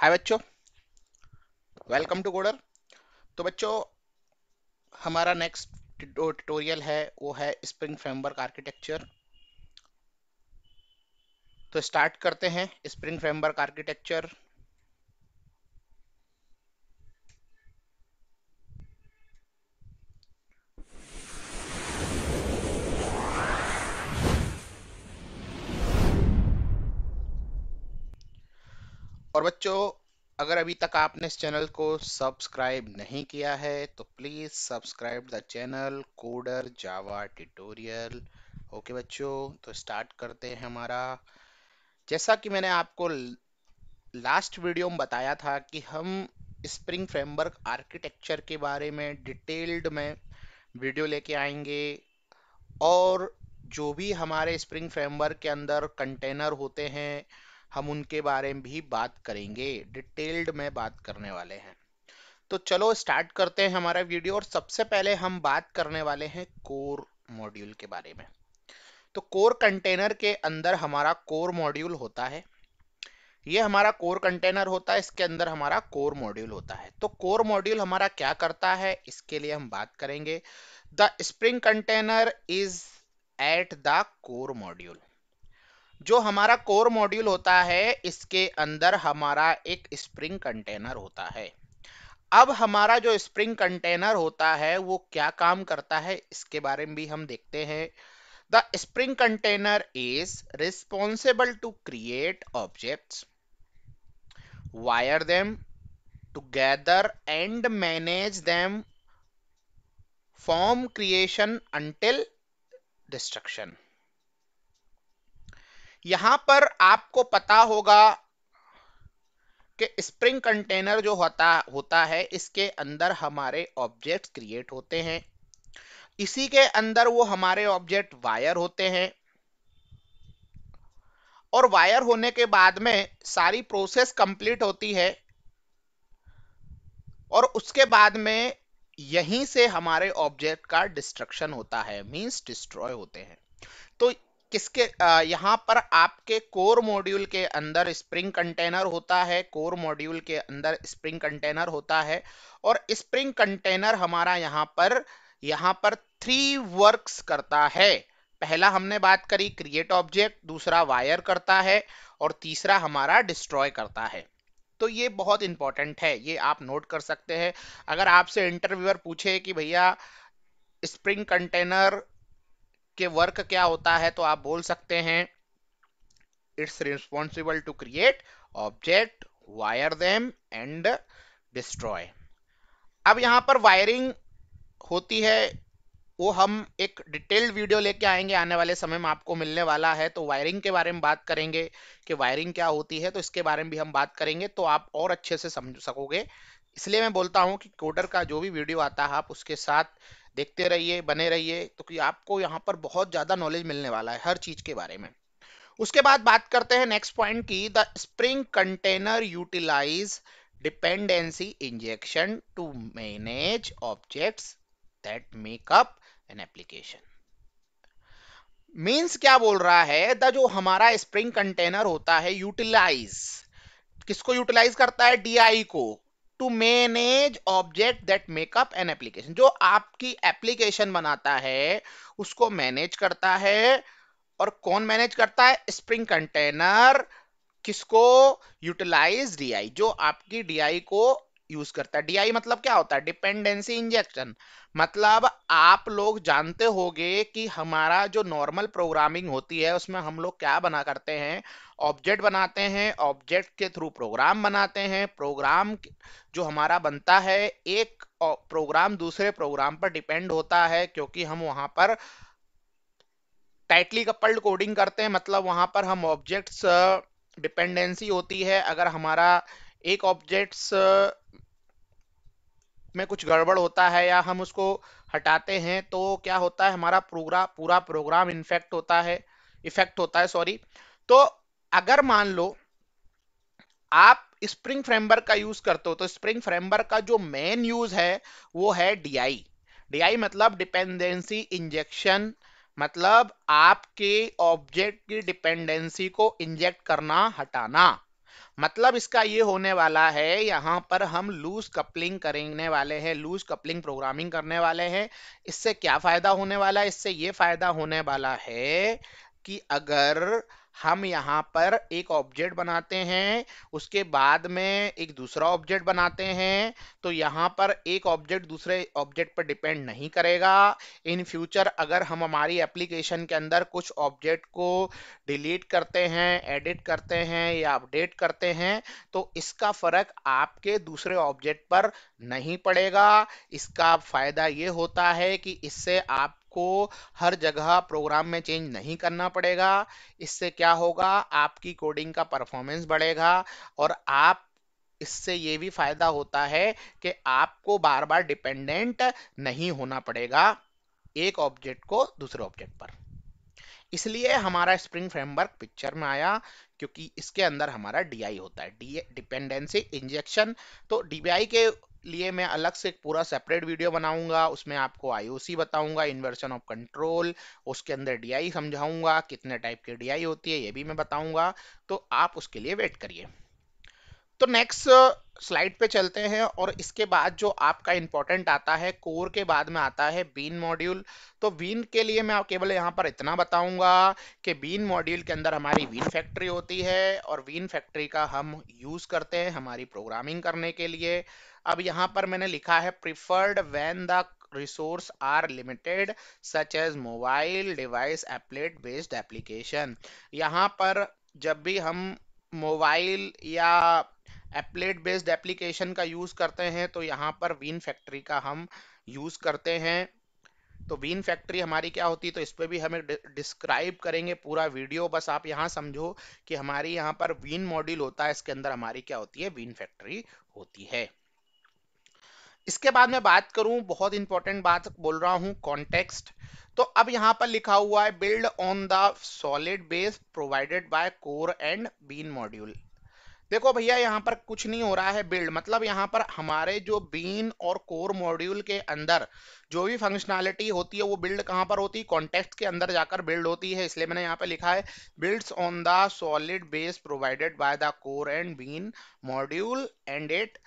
हाय बच्चों welcome to गोडर तो बच्चों हमारा नेक्स्ट ट्यूटोरियल है वो है स्प्रिंग फ्रेमवर्क आर्किटेक्चर तो स्टार्ट करते हैं स्प्रिंग फ्रेमवर्क आर्किटेक्चर और बच्चों अगर अभी तक आपने इस चैनल को सब्सक्राइब नहीं किया है तो please subscribe the channel coder Java tutorial okay बच्चों तो स्टार्ट करते हैं हमारा जैसा कि मैंने आपको लास्ट वीडियो में बताया था कि हम स्प्रिंग फ्रेमवर्क आर्किटेक्चर के बारे में डिटेल्ड में वीडियो लेके आएंगे और जो भी हमारे स्प्रिंग फ्रेमवर्क के अंदर कंटेनर होते हैं हम उनके बारे में भी बात करेंगे डिटेल्ड में बात करने वाले हैं तो चलो स्टार्ट करते हैं हमारा वीडियो और सबसे पहले हम बात करने वाले हैं कोर मॉड्यूल के बारे में तो कोर कंटेनर के अंदर हमारा कोर मॉड्यूल होता है ये हमारा कोर कंटेनर होता है इसके अंदर हमारा कोर मॉड्यूल होता है तो कोर मॉड्यूल हमारा क्या करता है इसके लिए हम बात करेंगे the spring container is at the core module जो हमारा कोर मॉड्यूल होता है इसके अंदर हमारा एक स्प्रिंग कंटेनर होता है अब हमारा जो स्प्रिंग कंटेनर होता है वो क्या काम करता है इसके बारे में भी हम देखते हैं the spring container is responsible to create objects wire them together and manage them from creation until destruction यहां पर आपको पता होगा कि स्प्रिंग कंटेनर जो होता होता है इसके अंदर हमारे ऑब्जेक्ट क्रिएट होते हैं इसी के अंदर वो हमारे ऑब्जेक्ट वायर होते हैं और वायर होने के बाद में सारी प्रोसेस कंप्लीट होती है और उसके बाद में यहीं से हमारे ऑब्जेक्ट का डिस्ट्रक्शन होता है मींस डिस्ट्रॉय होते हैं तो किसके यहाँ पर आपके कोर मॉड्यूल के अंदर स्प्रिंग कंटेनर होता है कोर मॉड्यूल के अंदर स्प्रिंग कंटेनर होता है और स्प्रिंग कंटेनर हमारा यहाँ पर यहाँ पर थ्री वर्क्स करता है पहला हमने बात करी क्रिएट ऑब्जेक्ट दूसरा वायर करता है और तीसरा हमारा डिस्ट्रॉय करता है तो ये बहुत इंपॉर्टेंट है ये आप नोट कर सकते हैं अगर आपसे इंटरव्यूअर पूछे कि भैया स्प्रिंग कंटेनर के वर्क क्या होता है तो आप बोल सकते हैं it's responsible to create object wire them and destroy अब यहां पर वायरिंग होती है वो हम एक डिटेल्ड वीडियो लेके आएंगे आने वाले समय में आपको मिलने वाला है तो वायरिंग के बारे में बात करेंगे कि वायरिंग क्या होती है तो इसके बारे में भी हम बात करेंगे तो आप और अच्छे से समझ सकोगे इसलिए मैं बोलता हूँ कि कोडर का जो भी वीडियो आता है आप उसके साथ देखते रहिए बने रहिए तो आपको यहाँ पर बहुत ज़्यादा नॉलेज मिलने वाला है हर चीज़ के बारे में उसके बाद बात करते हैं नेक्स्ट पॉइंट की the spring container utilize dependency injection to manage objects that make up an application means क्या बोल रहा है द जो हमारा स्प्रिंग कंटेनर होता है यूटिलाइज किसको यूटिलाइज करता है डीआई को to manage object that make up an application जो आपकी एप्लीकेशन बनाता है उसको मैनेज करता है और कौन मैनेज करता है स्प्रिंग कंटेनर किसको यूटिलाइज डीआई जो आपकी डीआई को यूज करता है डीआई मतलब क्या होता है डिपेंडेंसी इंजेक्शन मतलब आप लोग जानते होंगे कि हमारा जो नॉर्मल प्रोग्रामिंग होती है उसमें हम लोग क्या बना करते हैं ऑब्जेक्ट बनाते हैं ऑब्जेक्ट के थ्रू प्रोग्राम बनाते हैं प्रोग्राम जो हमारा बनता है एक प्रोग्राम दूसरे प्रोग्राम पर डिपेंड होता है क्योंकि हम वहां पर टाइटली कपल्ड कोडिंग करते हैं मतलब वहां पर हम ऑब्जेक्ट्स डिपेंडेंसी होती है अगर हमारा एक ऑब्जेक्ट्स में कुछ गड़बड़ होता है या हम उसको हटाते हैं तो क्या होता है हमारा प्रोग्राम पूरा प्रोग्राम इन्फेक्ट होता है इफेक्ट होता है सॉरी तो अगर मान लो आप स्प्रिंग फ्रेमवर्क का यूज करते हो तो स्प्रिंग फ्रेमवर्क का जो मेन यूज है वो है डीआई डीआई मतलब डिपेंडेंसी इंजेक्शन मतलब आपके ऑब्जेक्ट की डिपेंडेंसी को इंजेक्ट करना हटाना मतलब इसका ये होने वाला है यहाँ पर हम लूज कपलिंग करने वाले हैं लूज कपलिंग प्रोग्रामिंग करने वाले हैं इससे क्या फायदा होने वाला है इससे ये फायदा होने वाला है कि अगर हम यहाँ पर एक ऑब्जेक्ट बनाते हैं उसके बाद में एक दूसरा ऑब्जेक्ट बनाते हैं तो यहाँ पर एक ऑब्जेक्ट दूसरे ऑब्जेक्ट पर डिपेंड नहीं करेगा इन फ्यूचर अगर हम हमारी एप्लीकेशन के अंदर कुछ ऑब्जेक्ट को डिलीट करते हैं एडिट करते हैं या अपडेट करते हैं तो इसका फर्क आपके दूसरे ऑब्जेक्ट पर नहीं पड़ेगा इसका फायदा ये होता है कि इससे आप को हर जगह प्रोग्राम में चेंज नहीं करना पड़ेगा इससे क्या होगा आपकी कोडिंग का परफॉर्मेंस बढ़ेगा और आप इससे ये भी फायदा होता है कि आपको बार बार डिपेंडेंट नहीं होना पड़ेगा एक ऑब्जेक्ट को दूसरे ऑब्जेक्ट पर इसलिए हमारा स्प्रिंग फ्रेमवर्क पिक्चर में आया क्योंकि इसके अंदर हमारा डीआई होता है डी डिपेंडेंसी इंजेक्शन तो डीबीआई के लिए मैं अलग से एक पूरा सेपरेट वीडियो बनाऊंगा उसमें आपको आईओसी बताऊंगा इन्वर्शन ऑफ कंट्रोल उसके अंदर डीआई समझाऊंगा कितने टाइप की डीआई होती है ये भी मैं बताऊंगा तो आप उसके लिए वेट करिए तो नेक्स्ट स्लाइड पे चलते हैं और इसके बाद जो आपका इंपॉर्टेंट आता है कोर के बाद में आता है बीन मॉड्यूल तो बीन के लिए मैं केवल यहाँ पर इतना बताऊंगा कि बीन मॉड्यूल के अंदर हमारी वीन फैक्ट्री होती है और वीन फैक्ट्री का हम यूज़ करते हैं हमारी प्रोग्रामिंग करने के लिए अब यहाँ पर मैंने लिखा है preferred when the resource are limited such as mobile device applet based application यहाँ पर जब भी हम मोबाइल या एप्लेट बेस्ड एप्लीकेशन का यूज़ करते हैं तो यहाँ पर वीन फैक्ट्री का हम यूज़ करते हैं तो वीन फैक्ट्री हमारी क्या होती है तो इस पर भी हमें डिस्क्राइब करेंगे पूरा वीडियो बस आप यहाँ समझो कि हमारी यहाँ पर वीन मॉड्यूल होता है इसके अंदर हमारी क्या होती है वीन फैक्ट्री होती है इसके बाद मैं बात करूं बहुत इंपॉर्टेंट बात बोल रहा हूं कॉन्टेक्स्ट तो अब यहां पर लिखा हुआ है build on the solid base provided by core and bean module देखो भैया यहाँ पर कुछ नहीं हो रहा है बिल्ड मतलब यहाँ पर हमारे जो बीन और कोर मॉड्यूल के अंदर जो भी फंक्शनैलिटी होती है वो बिल्ड कहाँ पर होती है कॉन्टेक्स्ट के अंदर जाकर बिल्ड होती है इसलिए मैंने यहाँ पर लिखा है builds on the solid base provided by the core and bean module and it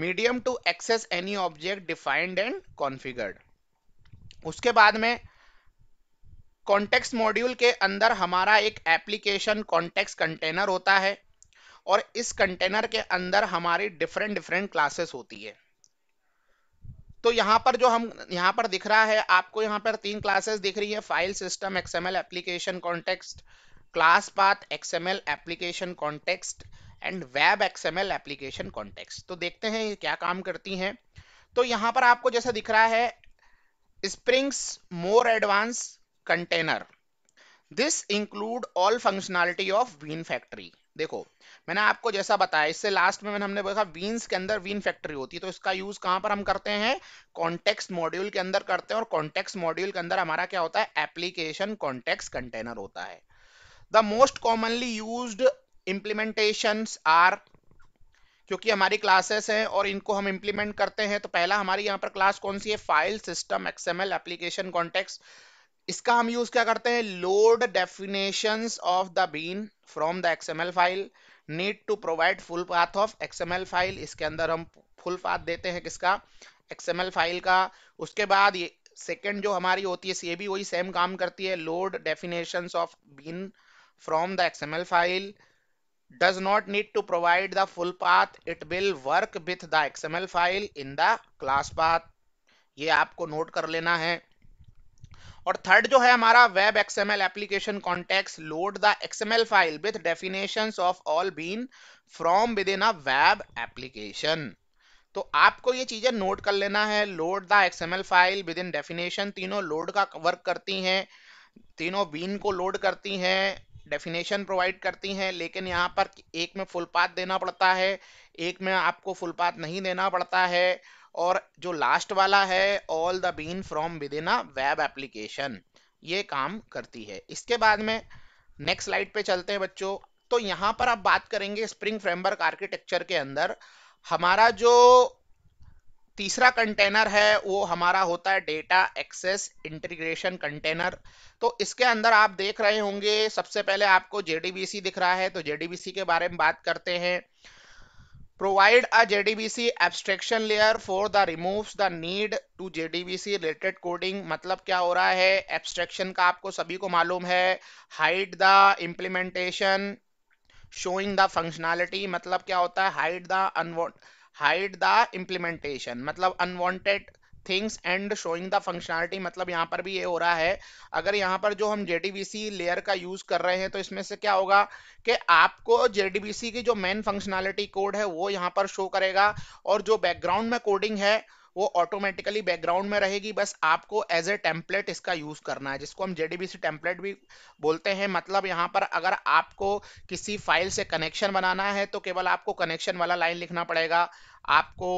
medium to access any object defined and configured उसके बाद में कॉन्टेक्स्ट मॉड्यूल के अंदर हमारा एक एप्लीकेशन कॉन्टेक्स्ट कंटेनर होता है और इस कंटेनर के अंदर हमारी डिफरेंट डिफरेंट क्लासेस होती है तो यहाँ पर जो हम यहाँ पर दिख रहा है आपको यहाँ पर तीन क्लासेस दिख रही है file system XML application context class path XML application context and web XML application context तो देखते हैं क्या काम करती हैं तो यहाँ पर आपको जैसा दिख रहा है spring's more advance container this include all functionality of bean factory देखो मैंने आपको जैसा बताया इससे लास्ट में मैंने हमने देखा वीन्स के अंदर वीन फैक्ट्री होती है तो इसका यूज कहां पर हम करते हैं कॉन्टेक्स मॉड्यूल के अंदर करते हैं और कॉन्टेक्स मॉड्यूल के अंदर हमारा क्या होता है एप्लीकेशन कॉन्टेक्स कंटेनर होता है the most commonly used implementations are क्योंकि हमारी क्लासेस हैं और इनको हम इम्प्लीमेंट करते हैं तो पहला हमारी यहाँ पर क्लास कौन सी है file system XML application context इसका हम यूज क्या करते हैं load definition of the bean from the XML file need to provide full path of XML file इसके अंदर हम फुल पाथ देते हैं किसका एक्सएमएल फाइल का उसके बाद ये सेकेंड जो हमारी होती है ये भी वही सेम काम करती है load definition of bean from the XML file does not need to provide the full path it will work with the xml file in the class path ye aapko note kar lena hai और third जो है हमारा web XML application context load the XML file with definitions of all bean from within a web application तो आपको ये चीजें note कर लेना है load the XML file with in definition तीनों लोड का वर्क करती हैं तीनों बीन को लोड करती हैं डेफिनेशन प्रोवाइड करती हैं लेकिन यहाँ पर एक में फुल पाथ देना पड़ता है एक में आपको फुल पाथ नहीं देना पड़ता है और जो लास्ट वाला है all the bean from within a web application ये काम करती है इसके बाद में नेक्स्ट स्लाइड पे चलते हैं बच्चों तो यहाँ पर आप बात करेंगे स्प्रिंग फ्रेमवर्क आर्किटेक्चर के अंदर हमारा जो तीसरा कंटेनर है वो हमारा होता है डेटा एक्सेस इंटीग्रेशन कंटेनर तो इसके अंदर आप देख रहे होंगे सबसे पहले आपको जेडीबीसी दिख रहा है तो जेडीबीसी के बारे में बात करते हैं provide a J D B C abstraction layer for the remove the need to B C related coding मतलब क्या हो रहा है एब्सट्रेक्शन का आपको सभी को मालूम है hide the implementation showing the functionality मतलब क्या होता है hide the unwant hide the implementation मतलब unwanted things and showing the functionality मतलब यहाँ पर भी ये हो रहा है अगर यहाँ पर जो हम सी लेयर का यूज कर रहे हैं तो इसमें से क्या होगा कि आपको सी की जो मेन फंक्शनलिटी कोड है वो यहाँ पर शो करेगा और जो बैकग्राउंड में कोडिंग है वो ऑटोमेटिकली बैकग्राउंड में रहेगी बस आपको एज ए टेम्पलेट इसका यूज करना है जिसको हम जेडीबीसी टेम्पलेट भी बोलते हैं मतलब यहाँ पर अगर आपको किसी फाइल से कनेक्शन बनाना है तो केवल आपको कनेक्शन वाला लाइन लिखना पड़ेगा आपको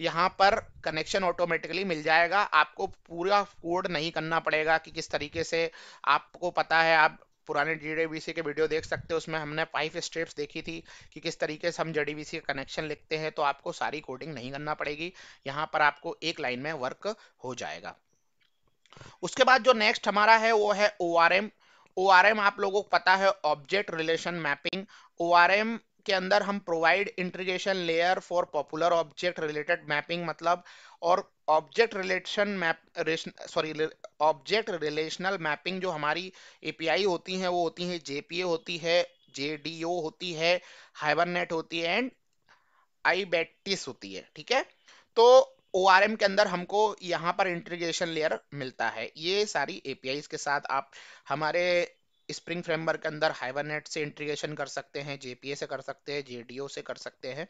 यहाँ पर कनेक्शन ऑटोमेटिकली मिल जाएगा आपको पूरा कोड नहीं करना पड़ेगा कि किस तरीके से आपको पता है आप पुराने डीडीबीसी के वीडियो देख सकते हो उसमें हमने फाइव स्टेप्स देखी थी कि किस तरीके से हम जेडीबीसी का कनेक्शन लिखते हैं तो आपको सारी कोडिंग नहीं करना पड़ेगी यहाँ पर आपको एक लाइन में वर्क हो जाएगा उसके बाद जो नेक्स्ट हमारा है वो है O R M O R M आप लोगों को पता है object relation mapping O R M के अंदर हम provide integration layer for popular object related mapping मतलब और object relation map sorry object relational mapping जो हमारी एपीआई होती है वो होती है जेपीए होती है जेडीओ होती है हाइबरनेट होती है एंड आईबेटिस होती है ठीक है तो ओ के अंदर हमको यहाँ पर इंट्रीगेशन लेयर मिलता है ये सारी एपीआई के साथ आप हमारे स्प्रिंग फ्रेमवर्क के अंदर हाइबरनेट से इंटीग्रेशन कर सकते हैं जेपीए से कर सकते हैं जेडीओ से कर सकते हैं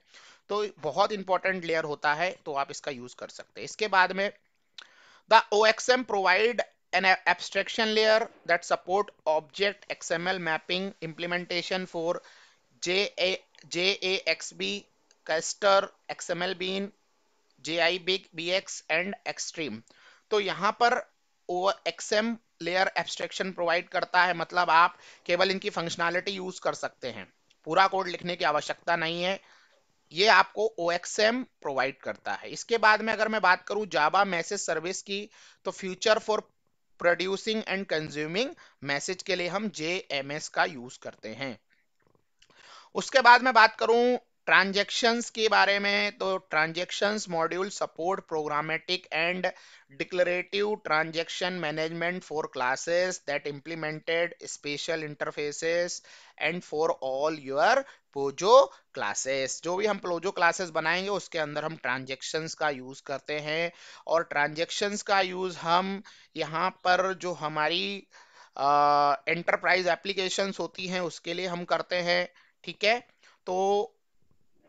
तो बहुत इंपॉर्टेंट लेयर होता है तो आप इसका यूज कर सकते हैं इसके बाद में the O X M provide an abstraction layer that support object XML mapping implementation for J A J A X B castor XML bean J I B B X and XStream तो यहाँ पर O X M layer abstraction provide करता है मतलब आप केवल इनकी functionality use कर सकते हैं पूरा कोड लिखने की आवश्यकता नहीं है ये आपको ओ प्रोवाइड करता है इसके बाद में अगर मैं बात करूं जावा मैसेज सर्विस की तो future for producing and consuming message के लिए हम जे का यूज करते हैं उसके बाद मैं बात करूं ट्रांजेक्शन्स के बारे में तो transactions module support programmatic and declarative transaction management for classes that implemented special interfaces and for all your POJO classes जो भी हम पोजो क्लासेस बनाएंगे उसके अंदर हम ट्रांजेक्शन्स का यूज़ करते हैं और ट्रांजेक्शन्स का यूज़ हम यहाँ पर जो हमारी एंटरप्राइज एप्लीकेशंस होती हैं उसके लिए हम करते हैं ठीक है तो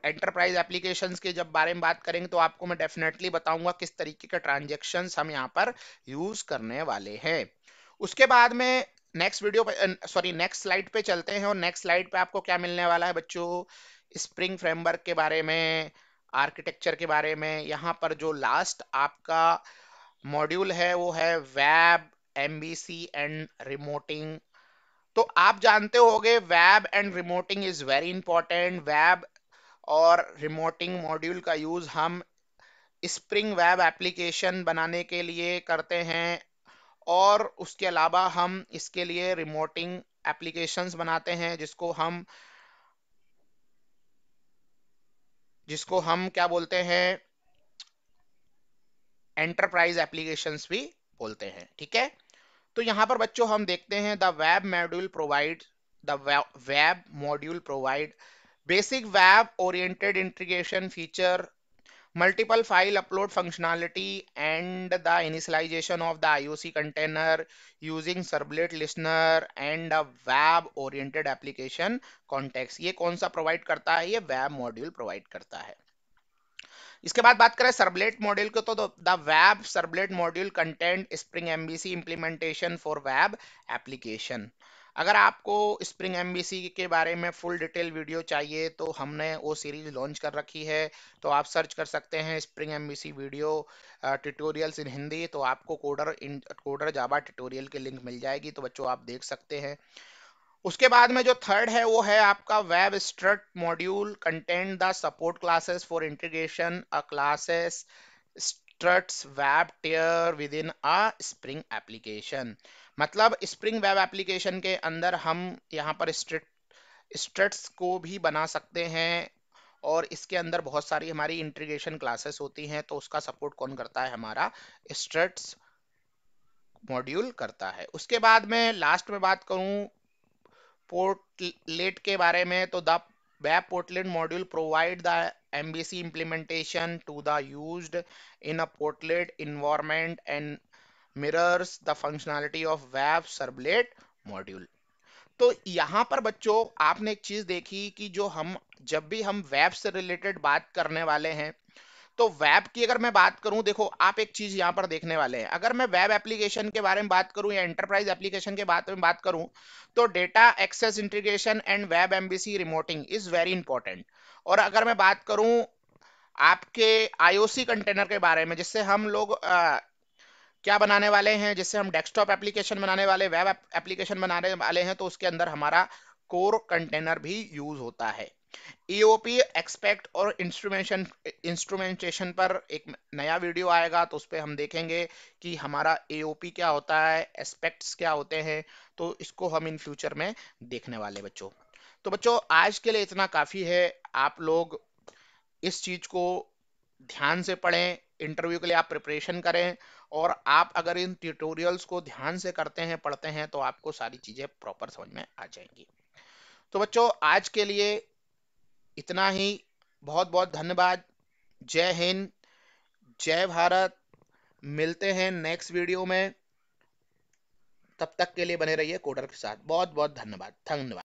एंटरप्राइज एप्लीकेशन के जब बारे में बात करेंगे तो आपको मैं डेफिनेटली बताऊंगा किस तरीके के ट्रांजेक्शन हम यहाँ पर यूज करने वाले हैं उसके बाद में next video sorry next slide पे चलते हैं और नेक्स्ट स्लाइड पे आपको क्या मिलने वाला है बच्चों स्प्रिंग फ्रेमवर्क के बारे में आर्किटेक्चर के बारे में यहाँ पर जो लास्ट आपका मॉड्यूल है वो है वेब एम एंड रिमोटिंग तो आप जानते होगे web and remoting is very important web और रिमोटिंग मॉड्यूल का यूज़ हम स्प्रिंग वेब एप्लीकेशन बनाने के लिए करते हैं और उसके अलावा हम इसके लिए रिमोटिंग एप्लीकेशंस बनाते हैं जिसको हम जिसको हम क्या बोलते हैं एंटरप्राइज एप्लीकेशंस भी बोलते हैं ठीक है तो यहां पर बच्चों हम देखते हैं the web module provide the web module provide basic web oriented integration feature multiple file upload functionality and the initialization of the IOC container using servlet listener and a web oriented application context ये कौन सा provide करता है ये web module provide करता है इसके बाद बात करें सर्बलेट मॉड्यूल को तो the web servlet module content spring MVC implementation for web application अगर आपको स्प्रिंग एम के बारे में फुल डिटेल वीडियो चाहिए तो हमने वो सीरीज लॉन्च कर रखी है तो आप सर्च कर सकते हैं spring M video tutorials in Hindi तो आपको coder in coder Java tutorial की लिंक मिल जाएगी तो बच्चों आप देख सकते हैं उसके बाद में जो थर्ड है वो है आपका web strut module content the support classes for integration a classes struts web tier within a spring application मतलब स्प्रिंग वेब एप्लीकेशन के अंदर हम यहाँ पर स्ट्रेट स्ट्रेट्स को भी बना सकते हैं और इसके अंदर बहुत सारी हमारी इंटीग्रेशन क्लासेस होती हैं तो उसका सपोर्ट कौन करता है हमारा स्ट्रेट्स मॉड्यूल करता है उसके बाद में लास्ट में बात करूँ पोर्टलेट के बारे में तो the web portlet module provide the M V C implementation to the use in a portlet environment and mirrors the functionality of web servlet module तो यहाँ पर बच्चों आपने एक चीज देखी कि जो हम जब भी हम वेब से रिलेटेड बात करने वाले हैं तो वेब की अगर मैं बात करूं देखो आप एक चीज यहाँ पर देखने वाले हैं अगर मैं वेब एप्लीकेशन के बारे में बात करूं या एंटरप्राइज एप्लीकेशन के बारे में बात करूं तो data access integration and web MBC remoting is very important और अगर मैं बात करूं आपके आईओसी कंटेनर के बारे में जिससे हम लोग क्या बनाने वाले हैं जैसे हम डेस्कटॉप एप्लीकेशन बनाने वाले वेब एप्लीकेशन बनाने वाले हैं तो उसके अंदर हमारा कोर कंटेनर भी यूज होता है ईओपी e एक्सपेक्ट और इंस्ट्रूमेंटेशन इंस्ट्रूमेंटेशन पर एक नया वीडियो आएगा तो उस पर हम देखेंगे कि हमारा एओपी e क्या होता है एस्पेक्ट्स क्या होते हैं तो इसको हम इन फ्यूचर में देखने वाले बच्चों तो बच्चों आज के लिए इतना काफ़ी है आप लोग इस चीज़ को ध्यान से पढ़ें इंटरव्यू के लिए आप प्रिपरेशन करें और आप अगर इन ट्यूटोरियल्स को ध्यान से करते हैं पढ़ते हैं तो आपको सारी चीज़ें प्रॉपर समझ में आ जाएंगी तो बच्चों आज के लिए इतना ही बहुत बहुत धन्यवाद जय हिंद जय भारत मिलते हैं नेक्स्ट वीडियो में तब तक के लिए बने रहिए कोडर के साथ बहुत बहुत धन्यवाद धन्यवाद